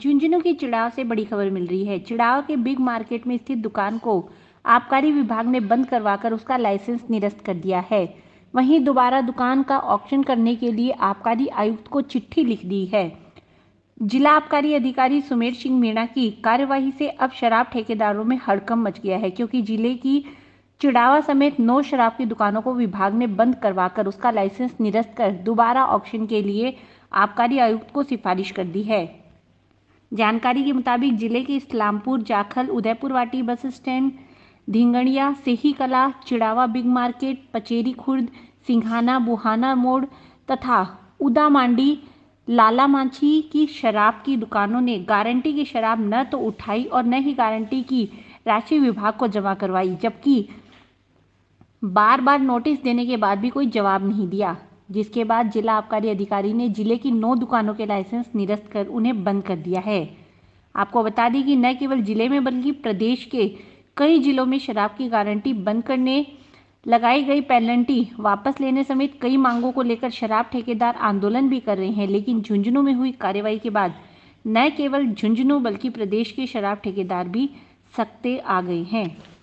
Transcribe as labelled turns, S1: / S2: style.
S1: झुंझुनू की चिड़ाव से बड़ी खबर मिल रही है चिड़ाव के बिग मार्केट में स्थित दुकान को आबकारी विभाग ने बंद करवाकर उसका लाइसेंस निरस्त कर दिया है वहीं दोबारा दुकान का ऑक्शन करने के लिए आबकारी आयुक्त को चिट्ठी लिख दी है जिला आबकारी अधिकारी सुमेर सिंह मीणा की कार्यवाही से अब शराब ठेकेदारों में हड़कम मच गया है क्योंकि जिले की चिड़ावा समेत नौ शराब की दुकानों को विभाग ने बंद करवाकर उसका लाइसेंस निरस्त कर दोबारा ऑक्शन के लिए आबकारी आयुक्त को सिफारिश कर दी है जानकारी के मुताबिक जिले के Islampur Jakhal Udaipurwati bus stand Dhingadiya Sehi Kala Chirawa big market Pacheri Khurd Singhana Buhana मोड़ तथा उदा मांडी लाला मांछी की शराब की दुकानों ने गारंटी की शराब न तो उठाई और न ही गारंटी की राशि विभाग को जमा करवाई जबकि बार बार नोटिस देने के बाद भी कोई जवाब नहीं दिया जिसके बाद जिला आबकारी अधिकारी ने जिले की नौ दुकानों के लाइसेंस निरस्त कर उन्हें बंद कर दिया है आपको बता दें कि न केवल जिले में बल्कि प्रदेश के कई जिलों में शराब की गारंटी बंद करने लगाई गई पेनल्टी वापस लेने समेत कई मांगों को लेकर शराब ठेकेदार आंदोलन भी कर रहे हैं लेकिन झुंझुनू में हुई कार्रवाई के बाद न केवल झुंझुनू बल्कि प्रदेश के शराब ठेकेदार भी सकते आ गए हैं